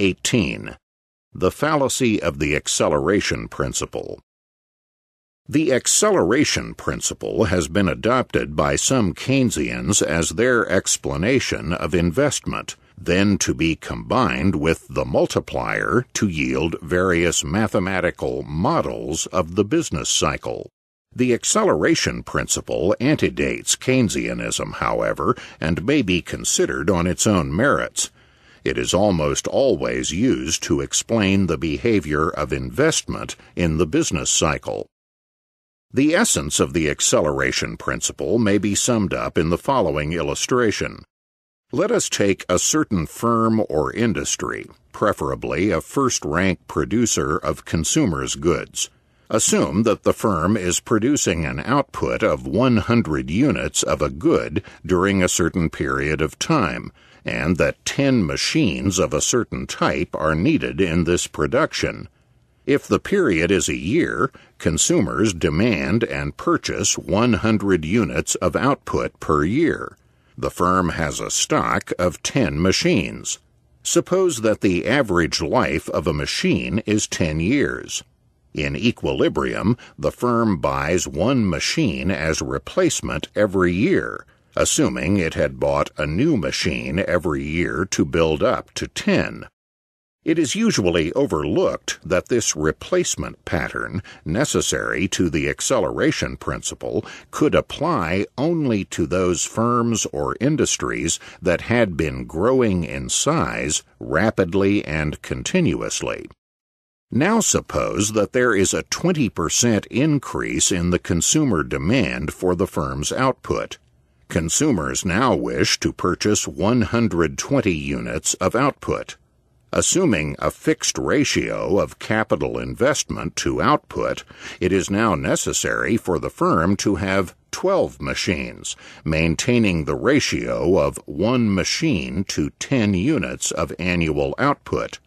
18 The Fallacy of the Acceleration Principle. The acceleration principle has been adopted by some Keynesians as their explanation of investment, then to be combined with the multiplier to yield various mathematical models of the business cycle. The acceleration principle antedates Keynesianism, however, and may be considered on its own merits. It is almost always used to explain the behavior of investment in the business cycle. The essence of the acceleration principle may be summed up in the following illustration. Let us take a certain firm or industry, preferably a first rank producer of consumers' goods. Assume that the firm is producing an output of 100 units of a good during a certain period of time and that 10 machines of a certain type are needed in this production. If the period is a year, consumers demand and purchase 100 units of output per year. The firm has a stock of 10 machines. Suppose that the average life of a machine is 10 years. In equilibrium, the firm buys one machine as replacement every year assuming it had bought a new machine every year to build up to 10. It is usually overlooked that this replacement pattern, necessary to the acceleration principle, could apply only to those firms or industries that had been growing in size rapidly and continuously. Now suppose that there is a 20% increase in the consumer demand for the firm's output. Consumers now wish to purchase 120 units of output. Assuming a fixed ratio of capital investment to output, it is now necessary for the firm to have 12 machines, maintaining the ratio of 1 machine to 10 units of annual output.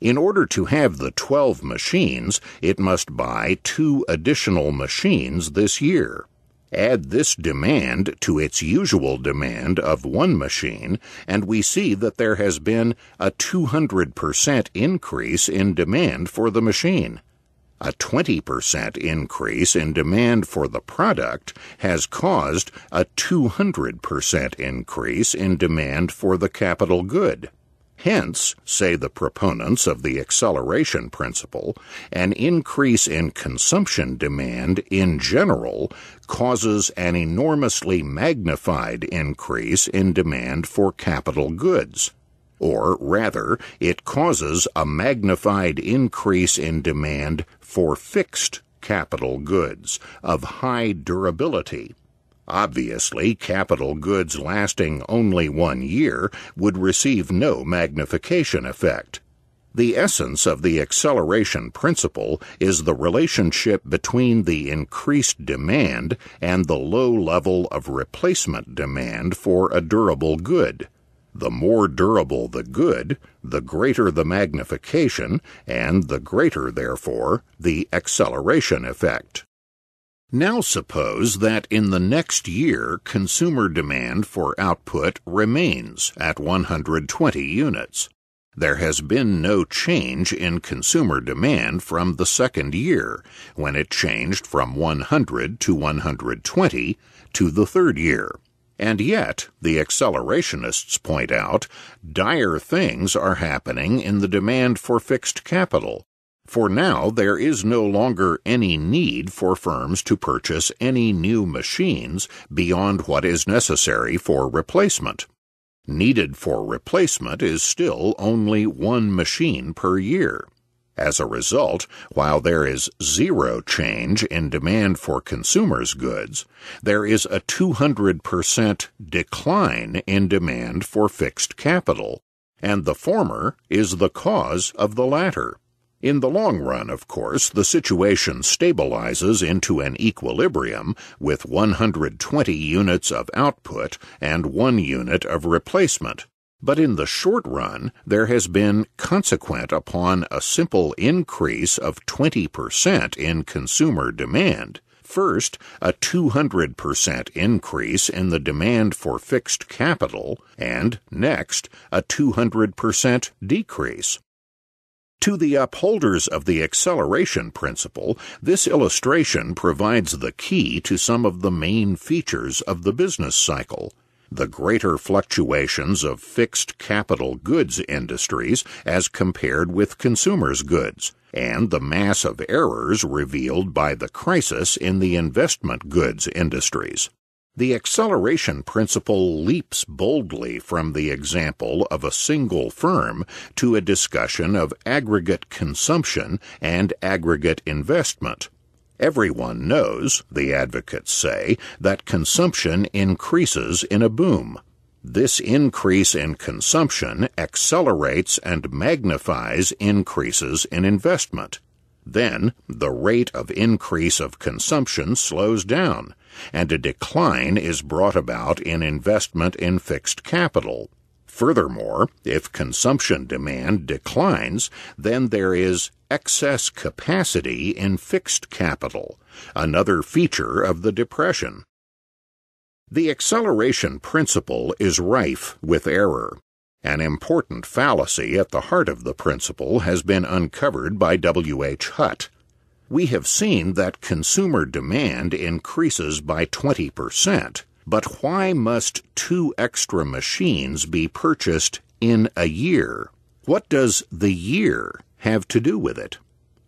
In order to have the 12 machines, it must buy two additional machines this year. Add this demand to its usual demand of one machine, and we see that there has been a 200% increase in demand for the machine. A 20% increase in demand for the product has caused a 200% increase in demand for the capital good. Hence, say the proponents of the acceleration principle, an increase in consumption demand in general causes an enormously magnified increase in demand for capital goods. Or rather, it causes a magnified increase in demand for fixed capital goods of high durability Obviously, capital goods lasting only one year would receive no magnification effect. The essence of the acceleration principle is the relationship between the increased demand and the low level of replacement demand for a durable good. The more durable the good, the greater the magnification, and the greater, therefore, the acceleration effect. Now suppose that in the next year consumer demand for output remains at 120 units. There has been no change in consumer demand from the second year, when it changed from 100 to 120, to the third year. And yet, the accelerationists point out, dire things are happening in the demand for fixed capital for now, there is no longer any need for firms to purchase any new machines beyond what is necessary for replacement. Needed for replacement is still only one machine per year. As a result, while there is zero change in demand for consumers' goods, there is a 200% decline in demand for fixed capital, and the former is the cause of the latter. In the long run, of course, the situation stabilizes into an equilibrium with 120 units of output and one unit of replacement. But in the short run, there has been consequent upon a simple increase of 20% in consumer demand. First, a 200% increase in the demand for fixed capital, and next, a 200% decrease. To the upholders of the acceleration principle, this illustration provides the key to some of the main features of the business cycle. The greater fluctuations of fixed capital goods industries as compared with consumers' goods, and the mass of errors revealed by the crisis in the investment goods industries. The acceleration principle leaps boldly from the example of a single firm to a discussion of aggregate consumption and aggregate investment. Everyone knows, the advocates say, that consumption increases in a boom. This increase in consumption accelerates and magnifies increases in investment. Then the rate of increase of consumption slows down and a decline is brought about in investment in fixed capital. Furthermore, if consumption demand declines, then there is excess capacity in fixed capital, another feature of the Depression. The acceleration principle is rife with error. An important fallacy at the heart of the principle has been uncovered by W.H. Hutt. We have seen that consumer demand increases by 20%, but why must two extra machines be purchased in a year? What does the year have to do with it?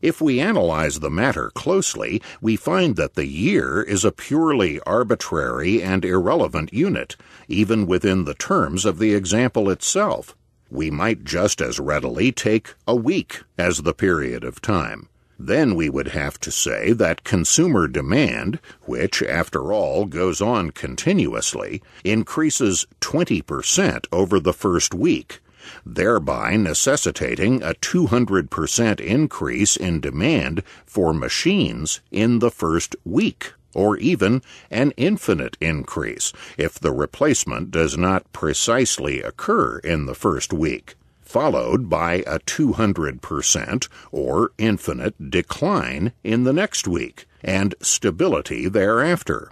If we analyze the matter closely, we find that the year is a purely arbitrary and irrelevant unit, even within the terms of the example itself. We might just as readily take a week as the period of time. Then we would have to say that consumer demand, which, after all, goes on continuously, increases 20% over the first week, thereby necessitating a 200% increase in demand for machines in the first week, or even an infinite increase if the replacement does not precisely occur in the first week followed by a 200% or infinite decline in the next week and stability thereafter.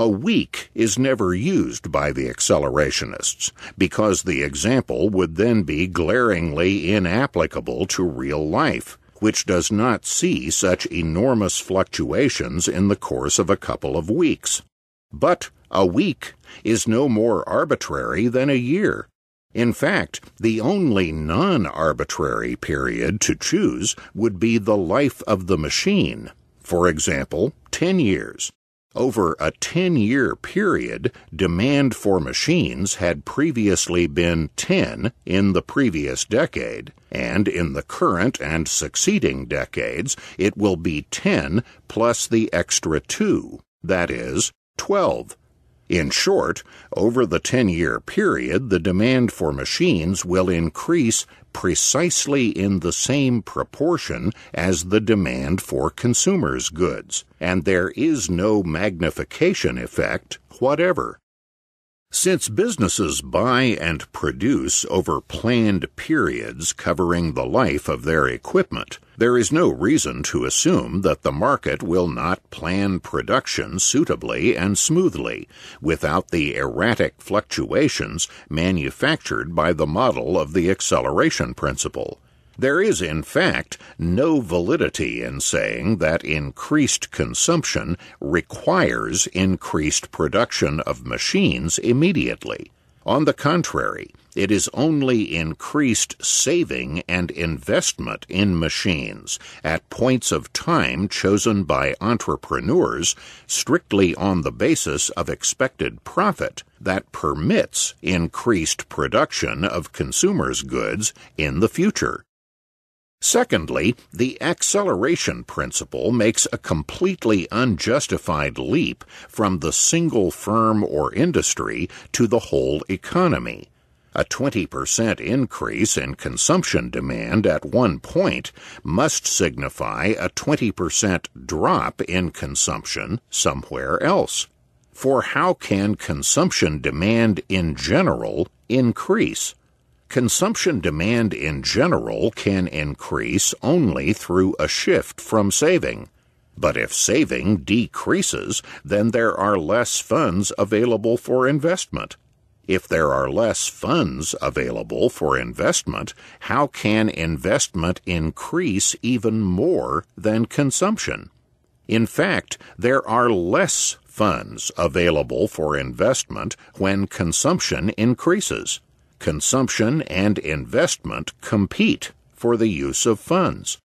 A week is never used by the accelerationists because the example would then be glaringly inapplicable to real life, which does not see such enormous fluctuations in the course of a couple of weeks. But a week is no more arbitrary than a year in fact, the only non arbitrary period to choose would be the life of the machine, for example, 10 years. Over a 10 year period, demand for machines had previously been 10 in the previous decade, and in the current and succeeding decades, it will be 10 plus the extra 2, that is, 12 in short, over the 10 year period, the demand for machines will increase precisely in the same proportion as the demand for consumers' goods, and there is no magnification effect whatever. Since businesses buy and produce over planned periods covering the life of their equipment, there is no reason to assume that the market will not plan production suitably and smoothly without the erratic fluctuations manufactured by the model of the acceleration principle. There is, in fact, no validity in saying that increased consumption requires increased production of machines immediately. On the contrary, it is only increased saving and investment in machines at points of time chosen by entrepreneurs strictly on the basis of expected profit that permits increased production of consumers' goods in the future. Secondly, the acceleration principle makes a completely unjustified leap from the single firm or industry to the whole economy a 20% increase in consumption demand at one point must signify a 20% drop in consumption somewhere else. For how can consumption demand in general increase? Consumption demand in general can increase only through a shift from saving. But if saving decreases, then there are less funds available for investment. If there are less funds available for investment, how can investment increase even more than consumption? In fact, there are less funds available for investment when consumption increases. Consumption and investment compete for the use of funds.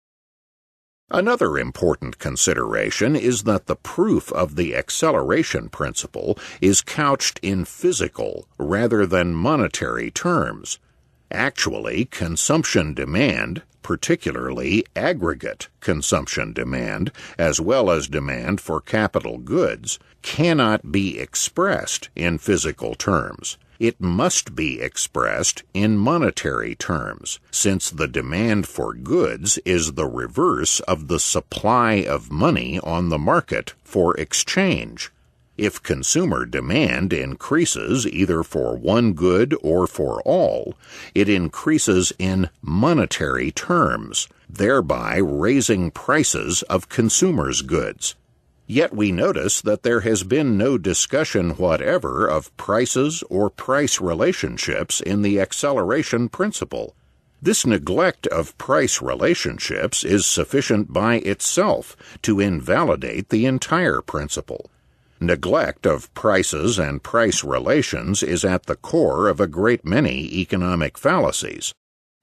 Another important consideration is that the proof of the acceleration principle is couched in physical rather than monetary terms. Actually, consumption demand, particularly aggregate consumption demand, as well as demand for capital goods, cannot be expressed in physical terms it must be expressed in monetary terms, since the demand for goods is the reverse of the supply of money on the market for exchange. If consumer demand increases either for one good or for all, it increases in monetary terms, thereby raising prices of consumers' goods. Yet we notice that there has been no discussion whatever of prices or price relationships in the acceleration principle. This neglect of price relationships is sufficient by itself to invalidate the entire principle. Neglect of prices and price relations is at the core of a great many economic fallacies.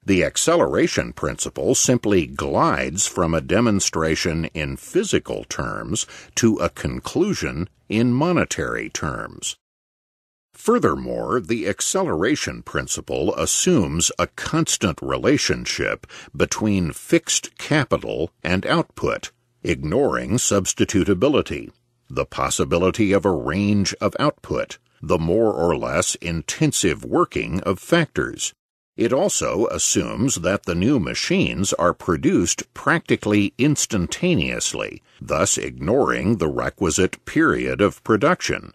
The acceleration principle simply glides from a demonstration in physical terms to a conclusion in monetary terms. Furthermore, the acceleration principle assumes a constant relationship between fixed capital and output, ignoring substitutability, the possibility of a range of output, the more or less intensive working of factors, it also assumes that the new machines are produced practically instantaneously, thus ignoring the requisite period of production.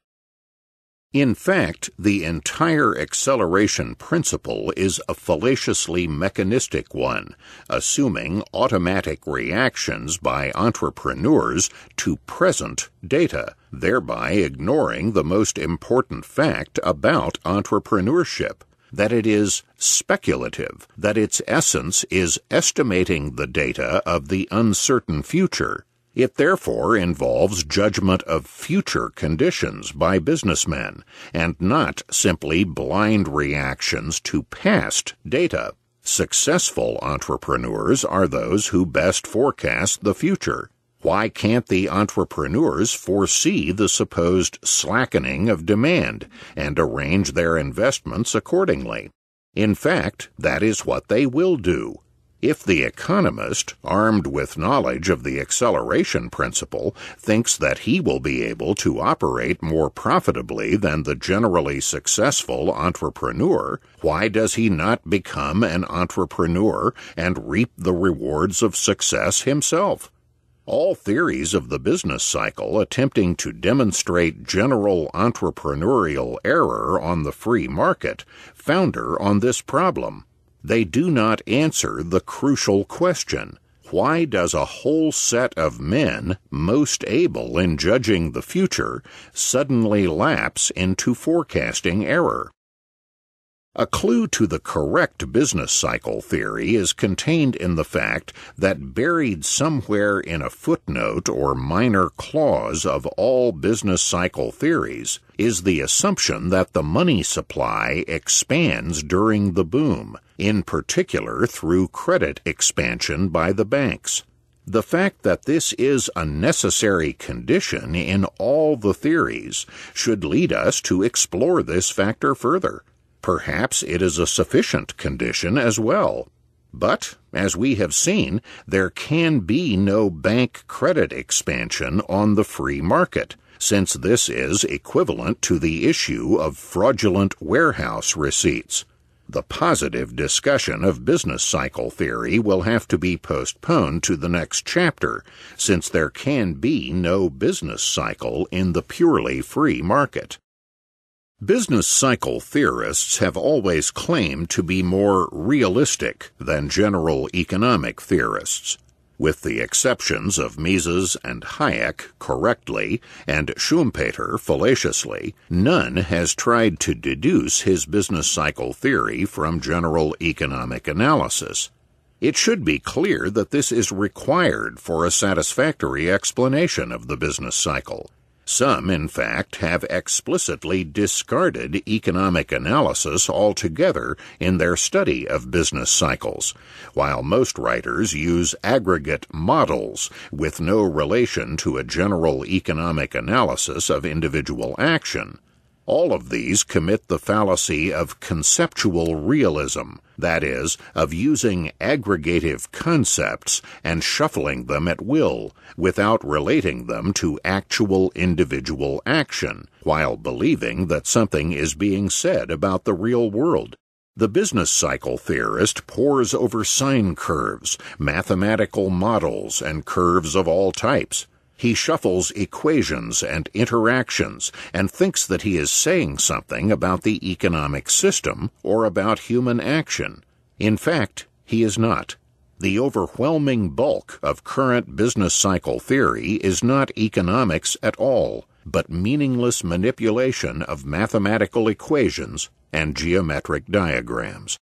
In fact, the entire acceleration principle is a fallaciously mechanistic one, assuming automatic reactions by entrepreneurs to present data, thereby ignoring the most important fact about entrepreneurship that it is speculative, that its essence is estimating the data of the uncertain future. It therefore involves judgment of future conditions by businessmen, and not simply blind reactions to past data. Successful entrepreneurs are those who best forecast the future why can't the entrepreneurs foresee the supposed slackening of demand and arrange their investments accordingly? In fact, that is what they will do. If the economist, armed with knowledge of the acceleration principle, thinks that he will be able to operate more profitably than the generally successful entrepreneur, why does he not become an entrepreneur and reap the rewards of success himself? All theories of the business cycle attempting to demonstrate general entrepreneurial error on the free market founder on this problem. They do not answer the crucial question why does a whole set of men, most able in judging the future, suddenly lapse into forecasting error? A clue to the correct business cycle theory is contained in the fact that buried somewhere in a footnote or minor clause of all business cycle theories is the assumption that the money supply expands during the boom, in particular through credit expansion by the banks. The fact that this is a necessary condition in all the theories should lead us to explore this factor further Perhaps it is a sufficient condition as well. But, as we have seen, there can be no bank credit expansion on the free market, since this is equivalent to the issue of fraudulent warehouse receipts. The positive discussion of business cycle theory will have to be postponed to the next chapter, since there can be no business cycle in the purely free market. Business cycle theorists have always claimed to be more realistic than general economic theorists. With the exceptions of Mises and Hayek correctly and Schumpeter fallaciously, none has tried to deduce his business cycle theory from general economic analysis. It should be clear that this is required for a satisfactory explanation of the business cycle. Some, in fact, have explicitly discarded economic analysis altogether in their study of business cycles, while most writers use aggregate models with no relation to a general economic analysis of individual action. All of these commit the fallacy of conceptual realism, that is, of using aggregative concepts and shuffling them at will, without relating them to actual individual action, while believing that something is being said about the real world. The business cycle theorist pores over sine curves, mathematical models, and curves of all types. He shuffles equations and interactions and thinks that he is saying something about the economic system or about human action. In fact, he is not. The overwhelming bulk of current business cycle theory is not economics at all, but meaningless manipulation of mathematical equations and geometric diagrams.